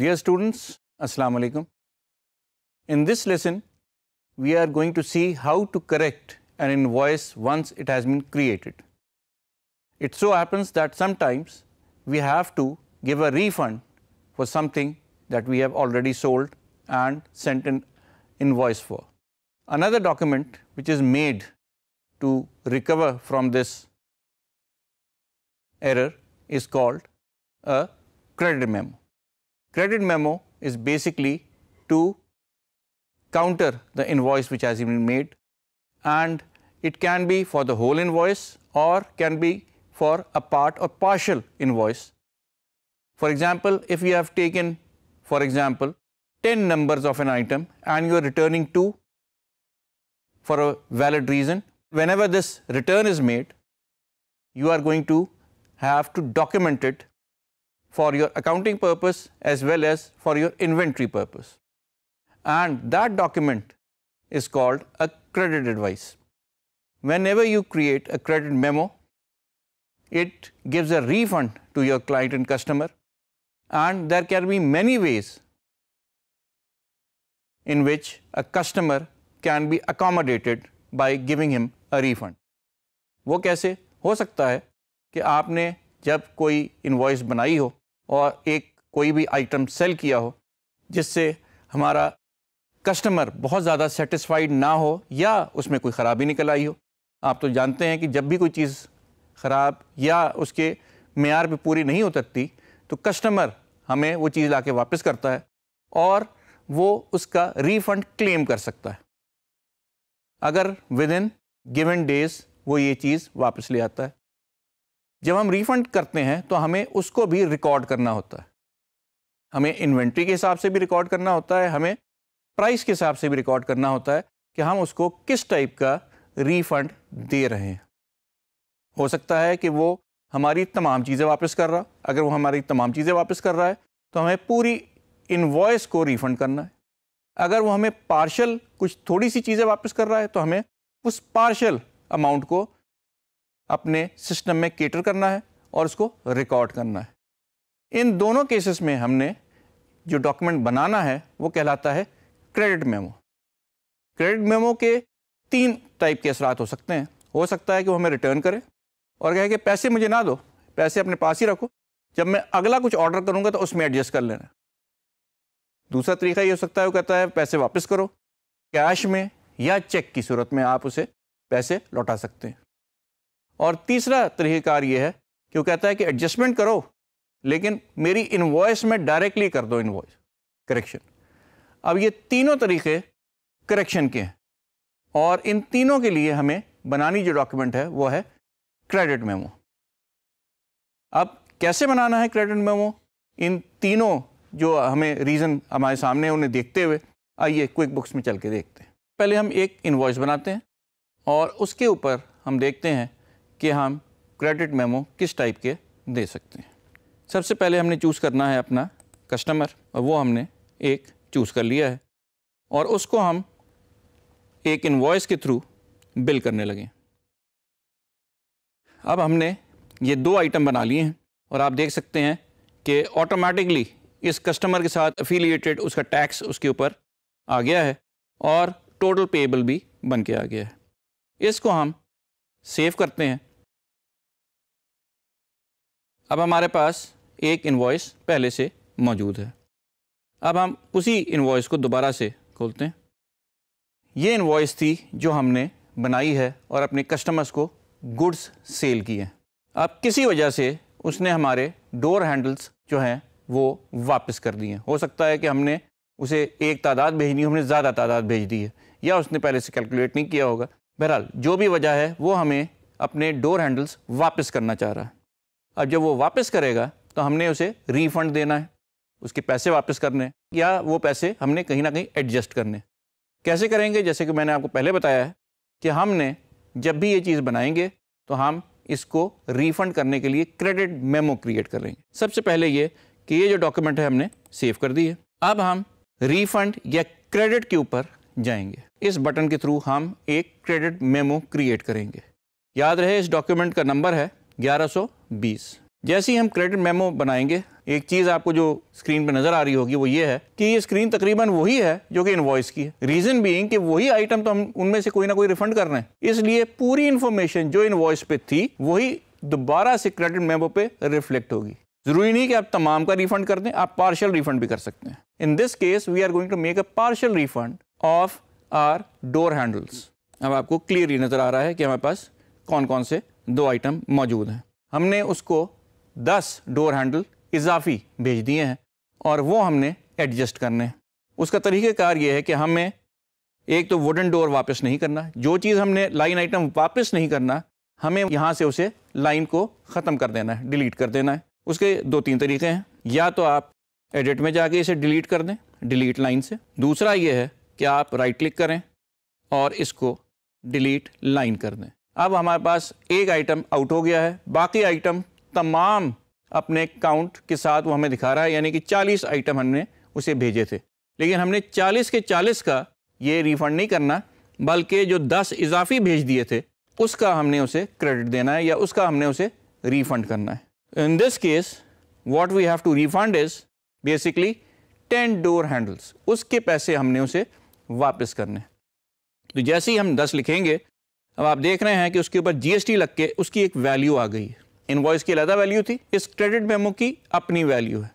Dear students, Assalamu alaikum. In this lesson, we are going to see how to correct an invoice once it has been created. It so happens that sometimes we have to give a refund for something that we have already sold and sent an invoice for. Another document which is made to recover from this error is called a credit memo. Credit memo is basically to counter the invoice which has been made and it can be for the whole invoice or can be for a part or partial invoice. For example, if you have taken for example 10 numbers of an item and you are returning 2 for a valid reason, whenever this return is made, you are going to have to document it for your accounting purpose as well as for your inventory purpose. And that document is called a credit advice. Whenever you create a credit memo, it gives a refund to your client and customer and there can be many ways in which a customer can be accommodated by giving him a refund. वो कैसे हो सकता है कि आपने जब कोई invoice बनाई हो और एक कोई भी आइटम सेल किया हो जिससे हमारा कस्टमर बहुत ज़्यादा सेटिस्फाइड ना हो या उसमें कोई ख़राबी निकल आई हो आप तो जानते हैं कि जब भी कोई चीज़ ख़राब या उसके मैार पर पूरी नहीं उतरती तो कस्टमर हमें वो चीज़ ला के वापस करता है और वो उसका रिफ़ंड क्लेम कर सकता है अगर विद इन गिवन डेज़ वो ये चीज़ वापस ले आता है जब हम रिफंड करते हैं तो हमें उसको भी रिकॉर्ड करना होता है हमें इन्वेंट्री के हिसाब से भी रिकॉर्ड करना होता है हमें प्राइस के हिसाब से भी रिकॉर्ड करना होता है कि हम उसको किस टाइप का रिफंड दे रहे हैं हो सकता है कि वो हमारी तमाम चीज़ें वापस कर रहा अगर वो हमारी तमाम चीज़ें वापस कर रहा है तो हमें पूरी इन्वॉइस को रिफंड करना है अगर वो हमें पार्शल कुछ थोड़ी सी चीज़ें वापस कर रहा है तो हमें उस पार्शल अमाउंट को अपने सिस्टम में केटर करना है और उसको रिकॉर्ड करना है इन दोनों केसेस में हमने जो डॉक्यूमेंट बनाना है वो कहलाता है क्रेडिट मेमो क्रेडिट मेमो के तीन टाइप के असरात हो सकते हैं हो सकता है कि वो हमें रिटर्न करें और कहे कि पैसे मुझे ना दो पैसे अपने पास ही रखो जब मैं अगला कुछ ऑर्डर करूँगा तो उसमें एडजस्ट कर लेना दूसरा तरीका ये हो सकता है वो कहता है पैसे वापस करो कैश में या चेक की सूरत में आप उसे पैसे लौटा सकते हैं और तीसरा तरीकेकार ये है कि वो कहता है कि एडजस्टमेंट करो लेकिन मेरी इन्वॉइस में डायरेक्टली कर दो इन्वॉइस करेक्शन अब ये तीनों तरीके करेक्शन के हैं और इन तीनों के लिए हमें बनानी जो डॉक्यूमेंट है वो है क्रेडिट मेमो अब कैसे बनाना है क्रेडिट मेमो इन तीनों जो हमें रीज़न हमारे सामने उन्हें देखते हुए आइए क्विक बुक्स में चल के देखते हैं पहले हम एक इन्वॉइस बनाते हैं और उसके ऊपर हम देखते हैं कि हम क्रेडिट मेमो किस टाइप के दे सकते हैं सबसे पहले हमने चूज़ करना है अपना कस्टमर और वो हमने एक चूज़ कर लिया है और उसको हम एक इन्वॉइस के थ्रू बिल करने लगे अब हमने ये दो आइटम बना लिए हैं और आप देख सकते हैं कि ऑटोमेटिकली इस कस्टमर के साथ अफिलिएटेड उसका टैक्स उसके ऊपर आ गया है और टोटल पेबल भी बन के आ गया है इसको हम सेव करते हैं अब हमारे पास एक इन्वॉइस पहले से मौजूद है अब हम उसी इन्वॉइस को दोबारा से खोलते हैं ये इन्वॉइस थी जो हमने बनाई है और अपने कस्टमर्स को गुड्स सेल किए हैं अब किसी वजह से उसने हमारे डोर हैंडल्स जो हैं वो वापस कर दिए हो सकता है कि हमने उसे एक तादाद भेजनी हमने ज़्यादा तादाद भेज दी है या उसने पहले से कैलकुलेट नहीं किया होगा बहरहाल जो भी वजह है वो हमें अपने डोर हैंडल्स वापस करना चाह रहा है अब जब वो वापस करेगा तो हमने उसे रिफंड देना है उसके पैसे वापस करने या वो पैसे हमने कहीं ना कहीं एडजस्ट करने कैसे करेंगे जैसे कि मैंने आपको पहले बताया है कि हमने जब भी ये चीज़ बनाएंगे तो हम इसको रिफंड करने के लिए क्रेडिट मेमो क्रिएट करेंगे सबसे पहले ये कि ये जो डॉक्यूमेंट है हमने सेव कर दी है अब हम रिफंड या क्रेडिट के ऊपर जाएंगे इस बटन के थ्रू हम एक क्रेडिट मेमो क्रिएट करेंगे याद रहे इस डॉक्यूमेंट का नंबर है 1120 जैसे ही हम क्रेडिट मेमो बनाएंगे एक चीज़ आपको जो स्क्रीन पे नज़र आ रही होगी वो ये है कि ये स्क्रीन तकरीबन वही है जो कि इनवॉइस की है रीज़न बीइंग कि वही आइटम तो हम उनमें से कोई ना कोई रिफंड कर रहे हैं इसलिए पूरी इन्फॉर्मेशन जो इनवॉइस पे थी वही दोबारा से क्रेडिट मेमो पे रिफ्लेक्ट होगी ज़रूरी नहीं कि आप तमाम का रिफंड कर दें आप पार्शल रिफंड भी कर सकते हैं in this case we are going to make a partial refund of our door handles अब आपको क्लियरली नज़र आ रहा है कि हमारे पास कौन कौन से दो आइटम मौजूद हैं हमने उसको दस डोर हैंडल इजाफी भेज दिए हैं और वो हमने एडजस्ट करने हैं उसका तरीक़ेकार ये है कि हमें एक तो वुडन डोर वापस नहीं करना जो चीज़ हमने लाइन आइटम वापस नहीं करना हमें यहाँ से उसे लाइन को ख़त्म कर देना है डिलीट कर देना है उसके दो तीन तरीके हैं या तो आप एडिट में जाके इसे डिलीट कर दें डिलीट लाइन से दूसरा ये है कि आप राइट क्लिक करें और इसको डिलीट लाइन कर दें अब हमारे पास एक आइटम आउट हो गया है बाकी आइटम तमाम अपने काउंट के साथ वो हमें दिखा रहा है यानी कि 40 आइटम हमने उसे भेजे थे लेकिन हमने 40 के 40 का ये रिफ़ंड नहीं करना बल्कि जो 10 इजाफी भेज दिए थे उसका हमने उसे क्रेडिट देना है या उसका हमने उसे रिफ़ंड करना है in this case what we have to refund is basically ten door handles उसके पैसे हमने उसे वापस करने तो जैसे ही हम दस लिखेंगे अब आप देख रहे हैं कि उसके ऊपर जीएसटी लग के उसकी एक वैल्यू आ गई है वॉयस की अलहदा वैल्यू थी इस क्रेडिट मेमो की अपनी वैल्यू है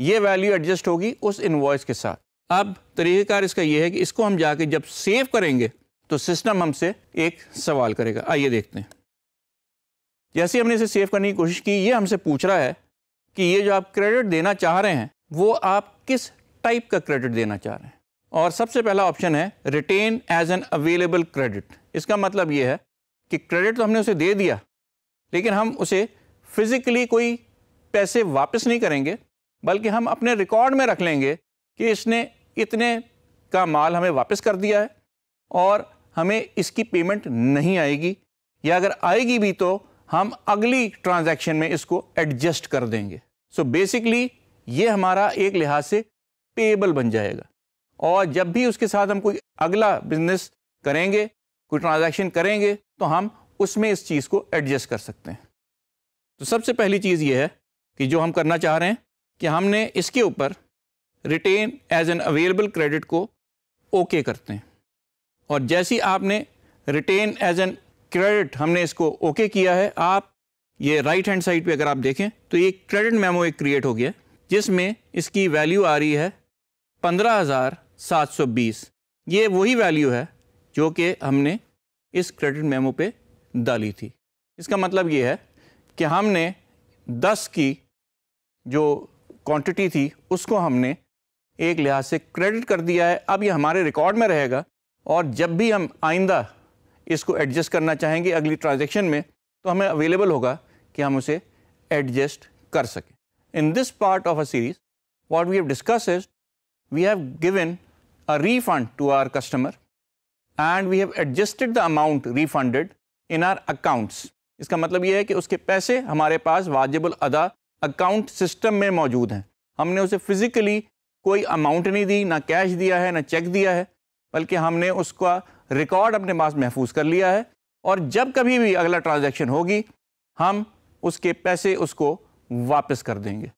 ये वैल्यू एडजस्ट होगी उस इन्वॉइस के साथ अब तरीक़ेकार इसका यह है कि इसको हम जाके जब सेव करेंगे तो सिस्टम हमसे एक सवाल करेगा आइए देखते हैं जैसे हमने इसे सेव करने की कोशिश की ये हमसे पूछ रहा है कि ये जो आप क्रेडिट देना चाह रहे हैं वो आप किस टाइप का क्रेडिट देना चाह रहे हैं और सबसे पहला ऑप्शन है retain as an available credit इसका मतलब ये है कि क्रेडिट तो हमने उसे दे दिया लेकिन हम उसे फिज़िकली कोई पैसे वापस नहीं करेंगे बल्कि हम अपने रिकॉर्ड में रख लेंगे कि इसने इतने का माल हमें वापस कर दिया है और हमें इसकी पेमेंट नहीं आएगी या अगर आएगी भी तो हम अगली ट्रांजैक्शन में इसको एडजस्ट कर देंगे सो so बेसिकली ये हमारा एक लिहाज से पेबल बन जाएगा और जब भी उसके साथ हम कोई अगला बिजनेस करेंगे कोई ट्रांजैक्शन करेंगे तो हम उसमें इस चीज़ को एडजस्ट कर सकते हैं तो सबसे पहली चीज़ ये है कि जो हम करना चाह रहे हैं कि हमने इसके ऊपर retain as an available credit को ओके okay करते हैं और जैसी आपने रिटेन एज एन क्रेडिट हमने इसको ओके okay किया है आप ये राइट हैंड साइड पे अगर आप देखें तो ये क्रेडिट मेमो एक क्रिएट हो गया जिसमें इसकी वैल्यू आ रही है पंद्रह हज़ार 720 ये वही वैल्यू है जो कि हमने इस क्रेडिट मेमो पे डाली थी इसका मतलब ये है कि हमने 10 की जो क्वांटिटी थी उसको हमने एक लिहाज से क्रेडिट कर दिया है अब ये हमारे रिकॉर्ड में रहेगा और जब भी हम आइंदा इसको एडजस्ट करना चाहेंगे अगली ट्रांजेक्शन में तो हमें अवेलेबल होगा कि हम उसे एडजस्ट कर सकें in this part of a series what we have discuss is we have given a refund to our customer and we have adjusted the amount refunded in our accounts. इसका मतलब ये है कि उसके पैसे हमारे पास वाजिबल अदा अकाउंट सिस्टम में मौजूद हैं हमने उसे फिज़िकली कोई अमाउंट नहीं दी ना कैश दिया है ना चेक दिया है बल्कि हमने उसका रिकॉर्ड अपने पास महफूज कर लिया है और जब कभी भी अगला ट्रांजैक्शन होगी हम उसके पैसे उसको वापस कर देंगे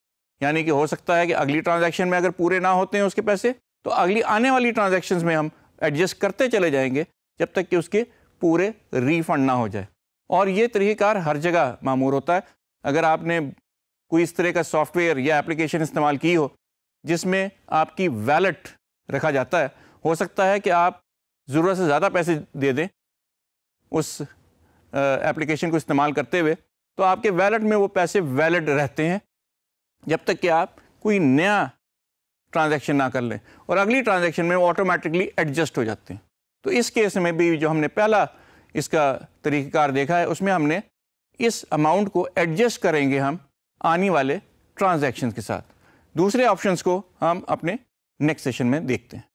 यानी कि हो सकता है कि अगली ट्रांजैक्शन में अगर पूरे ना होते हैं उसके पैसे तो अगली आने वाली ट्रांजेक्शन में हम एडजस्ट करते चले जाएंगे जब तक कि उसके पूरे रिफंड ना हो जाए और ये तरीक़ार हर जगह मामूर होता है अगर आपने कोई इस तरह का सॉफ्टवेयर या एप्लीकेशन इस्तेमाल की हो जिसमें आपकी वैलेट रखा जाता है हो सकता है कि आप ज़रूरत से ज़्यादा पैसे दे दें उस एप्लीकेशन को इस्तेमाल करते हुए तो आपके वैलेट में वो पैसे वैलेट रहते हैं जब तक कि आप कोई नया ट्रांजैक्शन ना कर लें और अगली ट्रांजैक्शन में वो ऑटोमेटिकली एडजस्ट हो जाते हैं तो इस केस में भी जो हमने पहला इसका तरीक़ार देखा है उसमें हमने इस अमाउंट को एडजस्ट करेंगे हम आने वाले ट्रांजेक्शन के साथ दूसरे ऑप्शन को हम अपने नेक्स्ट सेशन में देखते हैं